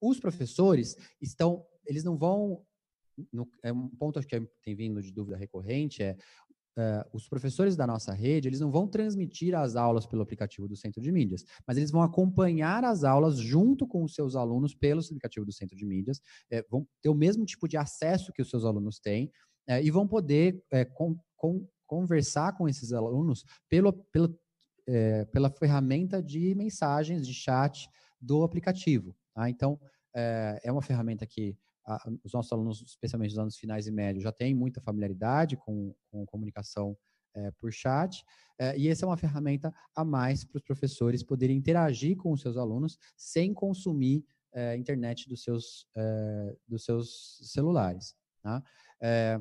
os professores estão, eles não vão. No, é um ponto que é, tem vindo de dúvida recorrente é Uh, os professores da nossa rede, eles não vão transmitir as aulas pelo aplicativo do Centro de Mídias, mas eles vão acompanhar as aulas junto com os seus alunos pelo aplicativo do Centro de Mídias, é, vão ter o mesmo tipo de acesso que os seus alunos têm é, e vão poder é, com, com, conversar com esses alunos pelo, pelo é, pela ferramenta de mensagens, de chat do aplicativo. Ah, então, é, é uma ferramenta que a, os nossos alunos, especialmente nos anos finais e médios, já têm muita familiaridade com, com comunicação é, por chat. É, e essa é uma ferramenta a mais para os professores poderem interagir com os seus alunos sem consumir é, internet dos seus, dos seus celulares. Tá?